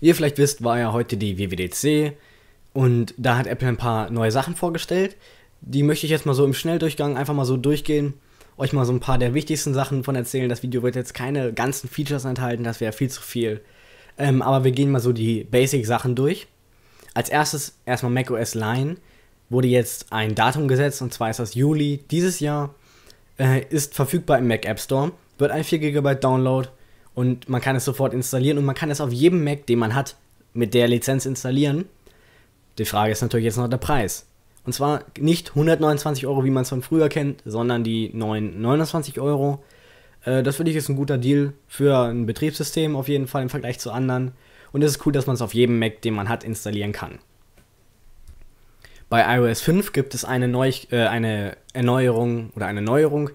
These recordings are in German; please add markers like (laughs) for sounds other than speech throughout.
Wie ihr vielleicht wisst, war ja heute die WWDC und da hat Apple ein paar neue Sachen vorgestellt. Die möchte ich jetzt mal so im Schnelldurchgang einfach mal so durchgehen, euch mal so ein paar der wichtigsten Sachen von erzählen. Das Video wird jetzt keine ganzen Features enthalten, das wäre viel zu viel. Ähm, aber wir gehen mal so die Basic-Sachen durch. Als erstes erstmal macOS Line wurde jetzt ein Datum gesetzt und zwar ist das Juli dieses Jahr. Äh, ist verfügbar im Mac App Store, wird ein 4 GB Download und man kann es sofort installieren und man kann es auf jedem Mac, den man hat, mit der Lizenz installieren. Die Frage ist natürlich jetzt noch der Preis. Und zwar nicht 129 Euro, wie man es von früher kennt, sondern die 929 Euro. Äh, das finde ich ist ein guter Deal für ein Betriebssystem auf jeden Fall im Vergleich zu anderen. Und es ist cool, dass man es auf jedem Mac, den man hat, installieren kann. Bei iOS 5 gibt es eine, Neu äh, eine Erneuerung oder eine Neuerung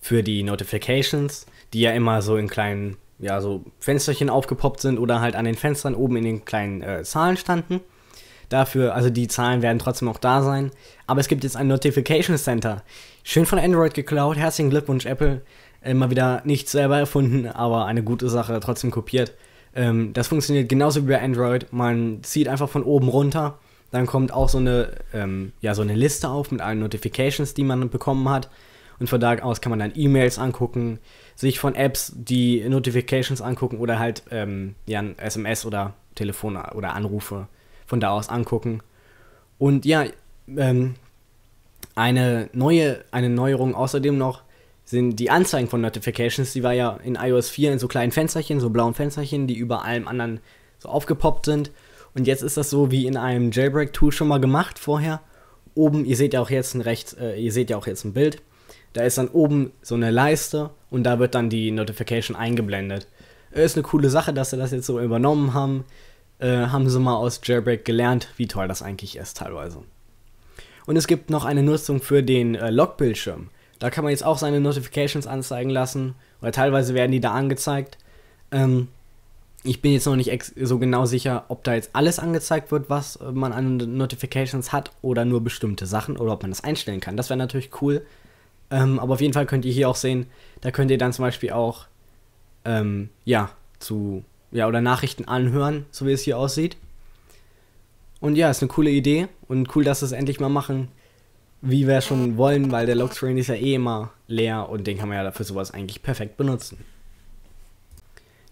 für die Notifications, die ja immer so in kleinen ja, so Fensterchen aufgepoppt sind oder halt an den Fenstern oben in den kleinen äh, Zahlen standen. Dafür, also die Zahlen werden trotzdem auch da sein. Aber es gibt jetzt ein Notification Center. Schön von Android geklaut. Herzlichen Glückwunsch, Apple. Immer äh, wieder nicht selber erfunden, aber eine gute Sache, trotzdem kopiert. Ähm, das funktioniert genauso wie bei Android. Man zieht einfach von oben runter. Dann kommt auch so eine, ähm, ja, so eine Liste auf mit allen Notifications, die man bekommen hat. Und von da aus kann man dann E-Mails angucken, sich von Apps die Notifications angucken oder halt ähm, ja, SMS oder Telefon oder Anrufe von da aus angucken. Und ja, ähm, eine neue, eine Neuerung außerdem noch sind die Anzeigen von Notifications, die war ja in iOS 4 in so kleinen Fensterchen, so blauen Fensterchen, die über allem anderen so aufgepoppt sind. Und jetzt ist das so wie in einem Jailbreak-Tool schon mal gemacht vorher. Oben, ihr seht ja auch jetzt ein recht, äh, ihr seht ja auch jetzt ein Bild. Da ist dann oben so eine Leiste und da wird dann die Notification eingeblendet. Äh, ist eine coole Sache, dass sie das jetzt so übernommen haben. Äh, haben sie mal aus Jailbreak gelernt, wie toll das eigentlich ist teilweise. Und es gibt noch eine Nutzung für den äh, Logbildschirm. Da kann man jetzt auch seine Notifications anzeigen lassen oder teilweise werden die da angezeigt. Ähm, ich bin jetzt noch nicht so genau sicher, ob da jetzt alles angezeigt wird, was äh, man an Notifications hat oder nur bestimmte Sachen oder ob man das einstellen kann. Das wäre natürlich cool, ähm, aber auf jeden Fall könnt ihr hier auch sehen, da könnt ihr dann zum Beispiel auch, ähm, ja, zu, ja, oder Nachrichten anhören, so wie es hier aussieht. Und ja, ist eine coole Idee und cool, dass wir es endlich mal machen, wie wir schon wollen, weil der Logtrain ist ja eh immer leer und den kann man ja dafür sowas eigentlich perfekt benutzen.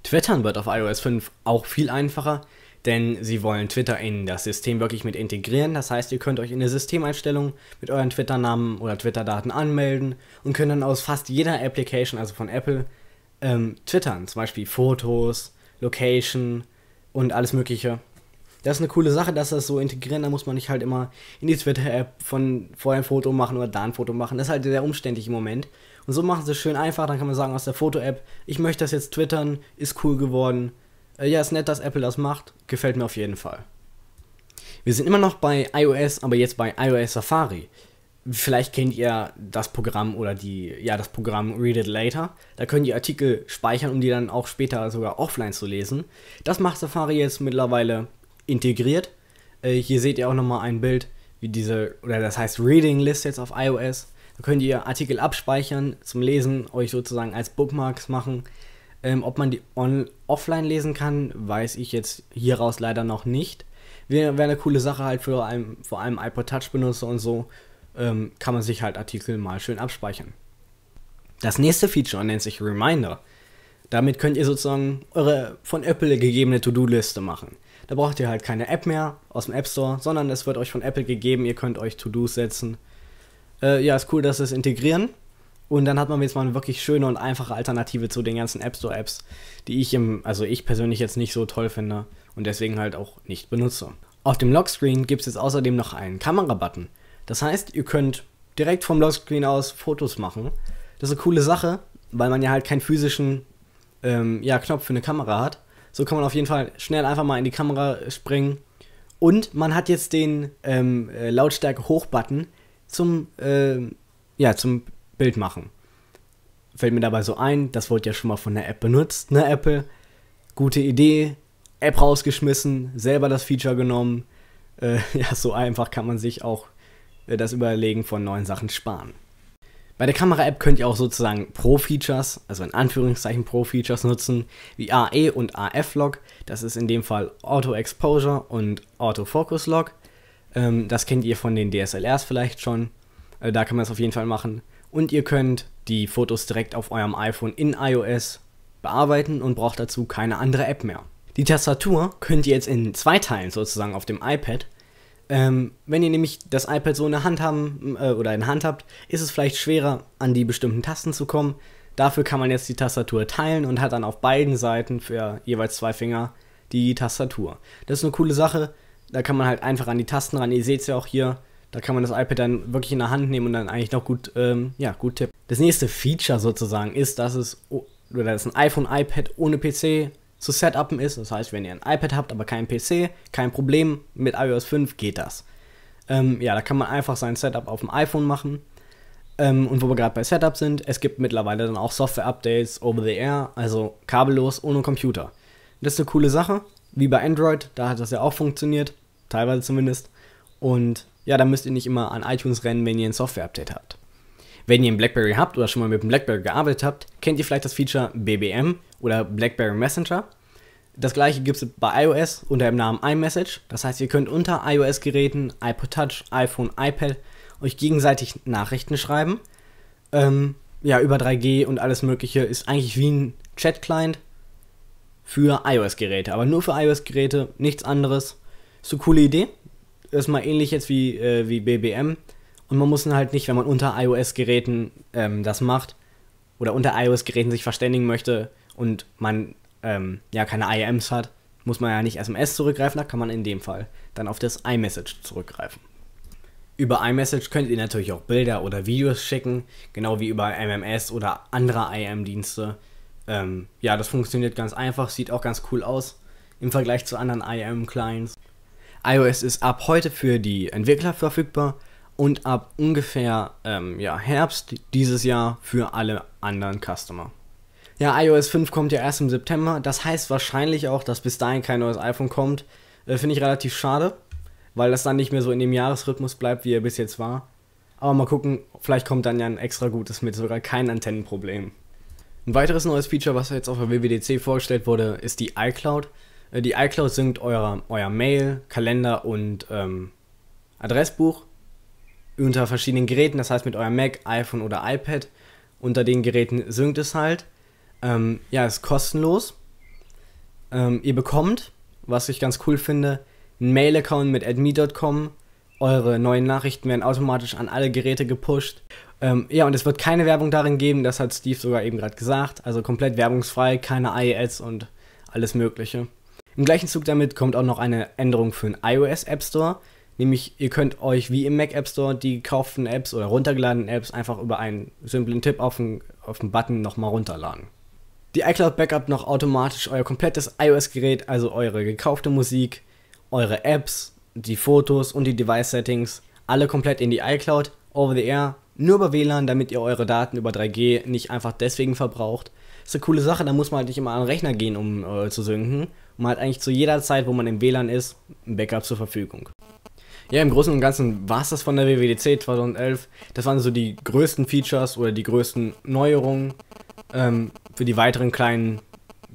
Twittern wird auf iOS 5 auch viel einfacher, denn sie wollen Twitter in das System wirklich mit integrieren. Das heißt, ihr könnt euch in der Systemeinstellung mit euren Twitter-Namen oder Twitter-Daten anmelden und könnt dann aus fast jeder Application, also von Apple, ähm, twittern. Zum Beispiel Fotos, Location und alles Mögliche. Das ist eine coole Sache, dass das so integrieren. Da muss man nicht halt immer in die Twitter-App von vorher ein Foto machen oder da ein Foto machen. Das ist halt sehr umständlich im Moment. Und so machen sie es schön einfach. Dann kann man sagen aus der Foto-App, ich möchte das jetzt twittern, ist cool geworden äh, ja, ist nett, dass Apple das macht. Gefällt mir auf jeden Fall. Wir sind immer noch bei iOS, aber jetzt bei iOS Safari. Vielleicht kennt ihr das Programm oder die, ja, das Programm Read It Later. Da könnt ihr Artikel speichern, um die dann auch später sogar offline zu lesen. Das macht Safari jetzt mittlerweile integriert. Äh, hier seht ihr auch nochmal ein Bild, wie diese, oder das heißt Reading List jetzt auf iOS. Da könnt ihr Artikel abspeichern zum Lesen, euch sozusagen als Bookmarks machen. Ähm, ob man die on offline lesen kann, weiß ich jetzt hieraus leider noch nicht. Wäre wär eine coole Sache halt für einen, vor allem iPod Touch Benutzer und so, ähm, kann man sich halt Artikel mal schön abspeichern. Das nächste Feature nennt sich Reminder. Damit könnt ihr sozusagen eure von Apple gegebene To-Do-Liste machen. Da braucht ihr halt keine App mehr aus dem App Store, sondern es wird euch von Apple gegeben, ihr könnt euch To-Dos setzen. Äh, ja, ist cool, dass sie es integrieren. Und dann hat man jetzt mal eine wirklich schöne und einfache Alternative zu den ganzen App Store Apps, die ich im, also ich persönlich jetzt nicht so toll finde und deswegen halt auch nicht benutze. Auf dem Lockscreen gibt es jetzt außerdem noch einen Kamerabutton. Das heißt, ihr könnt direkt vom Lockscreen aus Fotos machen. Das ist eine coole Sache, weil man ja halt keinen physischen ähm, ja, Knopf für eine Kamera hat. So kann man auf jeden Fall schnell einfach mal in die Kamera springen. Und man hat jetzt den ähm, äh, Lautstärke-Hoch-Button zum, äh, ja, zum Bild machen. Fällt mir dabei so ein, das wurde ja schon mal von der App benutzt, ne Apple? Gute Idee, App rausgeschmissen, selber das Feature genommen. (laughs) Äh, ja, so einfach kann man sich auch äh, das Überlegen von neuen Sachen sparen. Bei der Kamera-App könnt ihr auch sozusagen Pro-Features, also in Anführungszeichen Pro-Features nutzen, wie AE und AF-Log. Das ist in dem Fall Auto-Exposure und Auto-Focus-Log. Ähm, das kennt ihr von den DSLRs vielleicht schon. Äh, da kann man es auf jeden Fall machen und ihr könnt die Fotos direkt auf eurem iPhone in iOS bearbeiten und braucht dazu keine andere App mehr. Die Tastatur könnt ihr jetzt in zwei Teilen sozusagen auf dem iPad. Ähm, wenn ihr nämlich das iPad so in der Hand haben äh, oder in der Hand habt, ist es vielleicht schwerer, an die bestimmten Tasten zu kommen. Dafür kann man jetzt die Tastatur teilen und hat dann auf beiden Seiten für jeweils zwei Finger die Tastatur. Das ist eine coole Sache. Da kann man halt einfach an die Tasten ran. Ihr seht es ja auch hier, da kann man das iPad dann wirklich in der Hand nehmen und dann eigentlich noch gut, ähm, ja, gut tippen. Das nächste Feature sozusagen ist, dass es oder dass ein iPhone, iPad ohne PC zu setupen ist. Das heißt, wenn ihr ein iPad habt, aber keinen PC, kein Problem, mit iOS 5 geht das. Ähm, ja, da kann man einfach sein Setup auf dem iPhone machen. Ähm, und wo wir gerade bei Setup sind, es gibt mittlerweile dann auch Software-Updates over the air, also kabellos ohne Computer. Das ist eine coole Sache, wie bei Android, da hat das ja auch funktioniert, teilweise zumindest. Und ja, dann müsst ihr nicht immer an iTunes rennen, wenn ihr ein Software-Update habt. Wenn ihr ein BlackBerry habt oder schon mal mit einem BlackBerry gearbeitet habt, kennt ihr vielleicht das Feature BBM oder BlackBerry Messenger. Das gleiche gibt es bei iOS unter dem Namen iMessage. Das heißt, ihr könnt unter iOS-Geräten, iPod Touch, iPhone, iPad euch gegenseitig Nachrichten schreiben. Ähm, ja, über 3G und alles Mögliche ist eigentlich wie ein Chat-Client für iOS-Geräte, aber nur für iOS-Geräte, nichts anderes. Ist eine coole Idee, erstmal ähnlich jetzt wie, äh, wie BBM. Und man muss dann halt nicht, wenn man unter iOS-Geräten ähm, das macht oder unter iOS-Geräten sich verständigen möchte und man ähm, ja keine IAMs hat, muss man ja nicht SMS zurückgreifen, da kann man in dem Fall dann auf das iMessage zurückgreifen. Über iMessage könnt ihr natürlich auch Bilder oder Videos schicken, genau wie über MMS oder andere IAM-Dienste. Ähm, ja, das funktioniert ganz einfach, sieht auch ganz cool aus im Vergleich zu anderen IAM-Clients iOS ist ab heute für die Entwickler verfügbar und ab ungefähr ähm, ja, Herbst dieses Jahr für alle anderen Customer. Ja, iOS 5 kommt ja erst im September. Das heißt wahrscheinlich auch, dass bis dahin kein neues iPhone kommt. Äh, Finde ich relativ schade, weil das dann nicht mehr so in dem Jahresrhythmus bleibt, wie er bis jetzt war. Aber mal gucken, vielleicht kommt dann ja ein extra gutes mit, sogar kein Antennenproblem. Ein weiteres neues Feature, was jetzt auf der WWDC vorgestellt wurde, ist die iCloud. Äh, die iCloud synkt euer, euer Mail, Kalender und ähm, Adressbuch unter verschiedenen Geräten, das heißt mit eurem Mac, iPhone oder iPad. Unter den Geräten synkt es halt. Ähm, ja, ist kostenlos. Ähm, ihr bekommt, was ich ganz cool finde, einen Mail-Account mit adme.com. Eure neuen Nachrichten werden automatisch an alle Geräte gepusht. Ähm, ja, und es wird keine Werbung darin geben, das hat Steve sogar eben gerade gesagt. Also komplett werbungsfrei, keine ie und alles Mögliche. Im gleichen Zug damit kommt auch noch eine Änderung für den iOS App Store. Nämlich, ihr könnt euch wie im Mac App Store die gekauften Apps oder runtergeladenen Apps einfach über einen simplen Tipp auf den, auf den Button nochmal runterladen. Die iCloud Backup noch automatisch euer komplettes iOS-Gerät, also eure gekaufte Musik, eure Apps, die Fotos und die Device-Settings, alle komplett in die iCloud, over the air, nur über WLAN, damit ihr eure Daten über 3G nicht einfach deswegen verbraucht. Ist eine coole Sache, da muss man halt nicht immer an den Rechner gehen, um äh, zu synken. man hat eigentlich zu jeder Zeit, wo man im WLAN ist, ein Backup zur Verfügung. Ja, im Großen und Ganzen war es das von der WWDC 2011. Das waren so die größten Features oder die größten Neuerungen. Ähm, für die weiteren kleinen,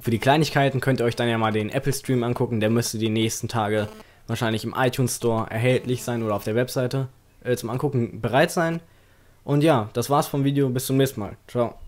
für die Kleinigkeiten könnt ihr euch dann ja mal den Apple Stream angucken. Der müsste die nächsten Tage wahrscheinlich im iTunes Store erhältlich sein oder auf der Webseite äh, zum Angucken bereit sein. Und ja, das war's vom Video. Bis zum nächsten Mal. Ciao.